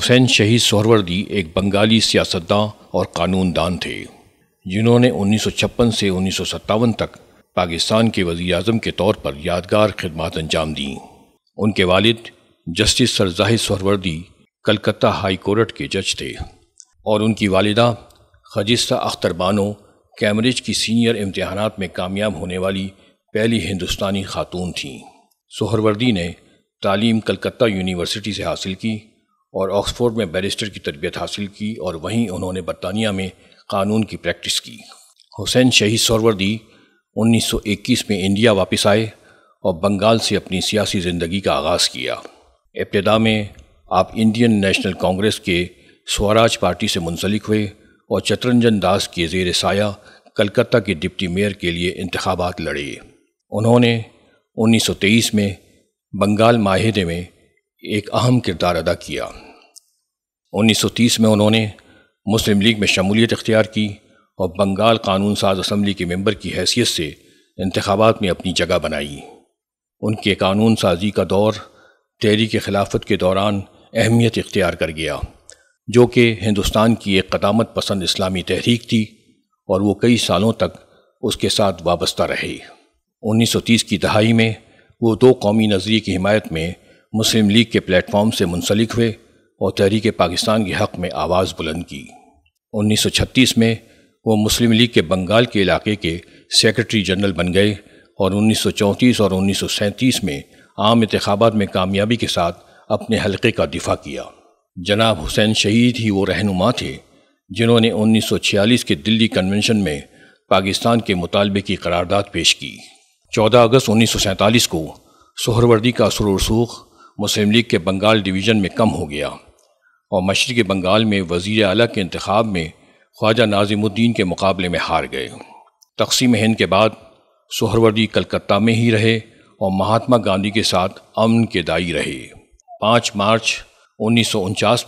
हुसैन शहीद सोहरवर्दी एक बंगाली सियासतदान और कानूनदान थे जिन्होंने छप्पन से उन्नीस तक पाकिस्तान के वजी अजम के तौर पर यादगार खदमात अंजाम दी उनके वालिद जस्टिस सरजाहिद सोहरवर्दी कलकत्ता हाई कोर्ट के जज थे और उनकी वालिदा खजिस्ता अख्तर बानो कैम्ब्रिज की सीनियर इम्तहानात में कामयाब होने वाली पहली हिंदुस्तानी खातून थीं सोहरवर्दी ने तालीम कलकत्ता यूनिवर्सिटी से हासिल की और ऑक्सफोर्ड में बैरिस्टर की तरबियत हासिल की और वहीं उन्होंने बरतानिया में कानून की प्रैक्टिस की हुसैन शहीद सौ 1921 में इंडिया वापस आए और बंगाल से अपनी सियासी ज़िंदगी का आगाज़ किया इब्तदा में आप इंडियन नेशनल कांग्रेस के स्वराज पार्टी से मुंसलिक हुए और चतरंजन दास के जेर साया कलकत्ता के डिप्टी मेयर के लिए इंतबात लड़े उन्होंने 1923 में बंगाल माहे में एक अहम किरदार अदा किया 1930 में उन्होंने मुस्लिम लीग में शमूलियत इख्तियार की और बंगाल कानून साज असम्बली के मेंबर की हैसियत से इंतबात में अपनी जगह बनाई उनके कानून साजी का दौर तहरीक खिलाफत के दौरान अहमियत इख्तियार कर गया जो कि हिंदुस्तान की एक कदामत पसंद इस्लामी तहरीक थी और वो कई सालों तक उसके साथ वाबस्ता रहे 1930 की दहाई में वो दो कौमी नज़रिए की हिमायत में मुस्लिम लीग के प्लेटफॉर्म से मुंसलिक हुए और तहरीक पाकिस्तान के हक़ में आवाज़ बुलंद की 1936 में वो मुस्लिम लीग के बंगाल के इलाके के सेक्रेटरी जनरल बन गए और 1934 और 1937 में आम इंतबात में कामयाबी के साथ अपने हलके का दिफा किया जनाब हुसैन शहीद ही वो रहनुमा थे जिन्होंने 1946 के दिल्ली कन्वेंशन में पाकिस्तान के मुतालबे की करारदाद पेश की 14 अगस्त 1947 को सोहरवर्दी का असर मुस्लिम लीग के बंगाल डिवीज़न में कम हो गया और मशरक़ बंगाल में वज़ी अल के इंतखब में ख्वाजा नाजिमुद्दीन के मुकाबले में हार गए तकसीम हिंद के बाद सोहरवर्दी कलकत्ता में ही रहे और महात्मा गांधी के साथ अमन के दाई रहे पाँच मार्च उन्नीस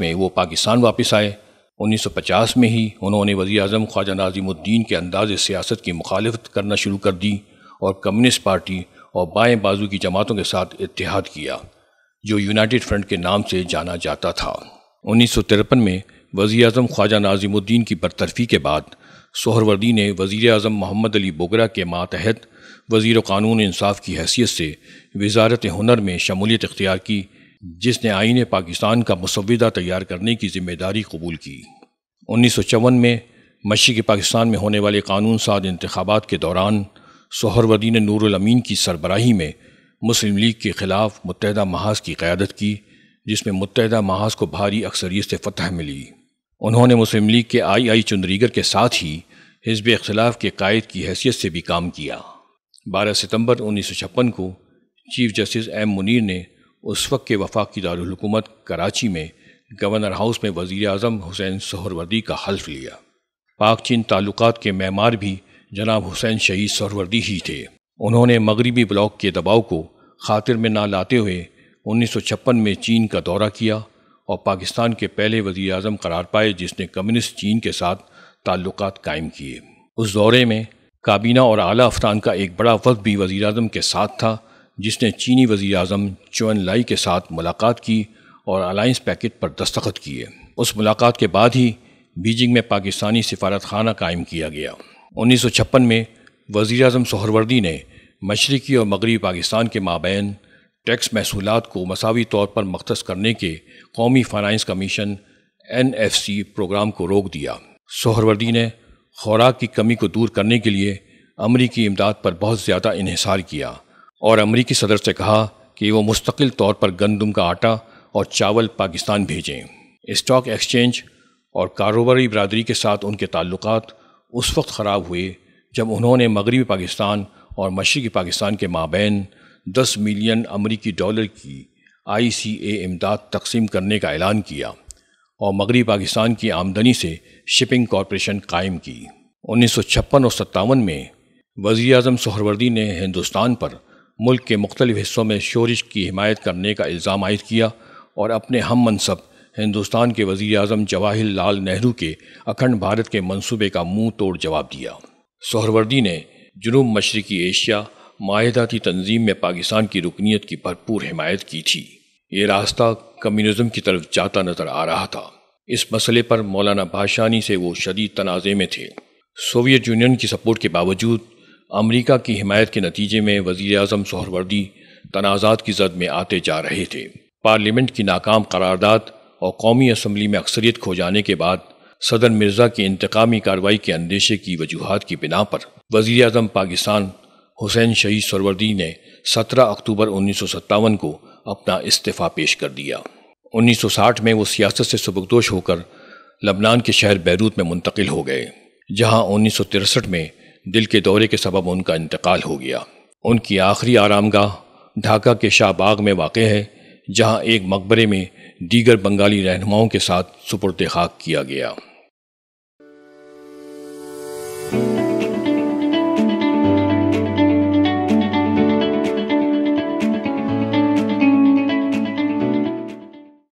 में वो पाकिस्तान वापस आए 1950 में ही उन्होंने वजी अजम ख्वाजा नाजिमुद्दीन के अंदाज सियासत की मुखालफत करना शुरू कर दी और कम्युनिस्ट पार्टी और बाएं बाजू की जमातों के साथ इतिहाद किया जो यूनाइटेड फ्रंट के नाम से जाना जाता था उन्नीस में वजी अजम ख्वाजा नाजिमुद्दीन की बरतरफी के बाद सोहरवर्दी ने वज़ी अजम मोहम्मद अली बोगरा के मातहत वज़ी कानून इंसाफ की हैसियत से वजारत हुनर में शमूलियत इख्तियार की जिसने आइन पाकिस्तान का मुसविदा तैयार करने की जिम्मेदारी कबूल की उन्नीस सौ चौवन में मशीक पाकिस्तान में होने वाले कानून साज इंतबात के दौरान सोहरवर्दी ने नूरमीन की सरबराही में मुस्लिम लीग के खिलाफ मुतहदा महाज की क़्यादत की जिसमें मुतहदा महाज को भारी अक्सरियत से फतह मिली उन्होंने मुस्लिम लीग के आई आई चंद्रीगर के साथ ही हिजब अख्तिलाफ़ के कायद की हैसियत से भी काम किया बारह सितम्बर उन्नीस सौ छप्पन को चीफ जस्टिस एम मुनीर ने उस वक्त के वफाकी दारकूमत कराची में गवर्नर हाउस में वज़ी अजम हुसैन सहरवर्दी का हल्फ लिया पाक चीन ताल्लुक के मैमार भी जनाब हुसैन शहीद सहरवर्दी ही थे उन्होंने मगरबी ब्लॉक के दबाव को खातिर में ना लाते हुए 1956 में चीन का दौरा किया और पाकिस्तान के पहले वजी अजम करार पाए जिसने कम्युनिस्ट चीन के साथ ताल्लुक कायम किए उस दौरे में काबीना और आला अफतान का एक बड़ा वक्त भी वजी अजम के साथ था जिसने चीनी वजी अजम चुन लाई के साथ मुलाकात की और अलाइंस पैकेट पर दस्तखत किए उस मुलाकात के बाद ही बीजिंग में पाकिस्तानी सिफारत खाना कायम किया गया उन्नीस में वज़ी अजम सहरवर्दी ने मशरक़ी और मगरबी पाकिस्तान के माबेन टैक्स महसूल को मसावी तौर पर मख्त करने के कौमी finance commission N F C programme को रोक दिया सोहरवर्दी ने खुराक की कमी को दूर करने के लिए अमरीकी इमदाद पर बहुत ज़्यादा इहिसार किया और अमरीकी सदर से कहा कि वह मुस्तकिल तौर पर गंदम का आटा और चावल पाकिस्तान भेजें स्टॉक एक्सचेंज और कारोबारी बरदरी के साथ उनके ताल्लुक उस वक्त ख़राब हुए जब उन्होंने मगरबी पाकिस्तान और मशरक़ी पाकिस्तान के माबेन दस मिलियन अमरीकी डॉलर की आई सी ए इमदाद तकसीम करने का ऐलान किया और मगरबी पाकिस्तान की आमदनी से शिपिंग कॉरपोरेशन कायम की उन्नीस सौ छप्पन और सत्तावन में वज़ी अजम सहरवर्दी ने हिंदुस्तान पर मुल्क के मुख्तलिफ हिस्सों में शोरिश की हमायत करने का इल्ज़ाम आयद किया और अपने हम मनसब हिंदुस्तान के वज़ी अजम जवाहर लाल नेहरू के अखंड भारत के मनसूबे का मुंह तोड़ जवाब दिया सोहरवर्दी ने जुनूब मशरकी एशिया माहदाती तंजीम में पाकिस्तान की रुकनीत की भरपूर हिमायत की थी ये रास्ता कम्युनिज़म की तरफ जाता नजर आ रहा था इस मसले पर मौलाना भाषानी से वो शदीद तनाज़े में थे सोवियत यूनियन की सपोर्ट के बावजूद अमरीका की हिमायत के नतीजे में वजीर अजम सोहरवर्दी तनाज़ात की जद में आते जा रहे थे पार्लियामेंट की नाकाम करारदाद और कौमी असम्बली में अक्सरियत खो जाने के बाद सदर मिर्जा की इंतकामी कार्रवाई के अंदेशे की वजूहत की बिना पर वजी अजम पाकिस्तान हुसैन शहीद सरवर्दी ने 17 अक्टूबर उन्नीस को अपना इस्तीफ़ा पेश कर दिया 1960 में वो सियासत से सबकदोश होकर लबनान के शहर बैरूत में मुंतकिल हो गए जहां उन्नीस में दिल के दौरे के सबब उनका इंतकाल हो गया उनकी आखिरी आरामगाह ढाका के शाहबाग में वाक़ है जहाँ एक मकबरे में दीगर बंगाली रहनुमाओं के साथ सुपुर खाक किया गया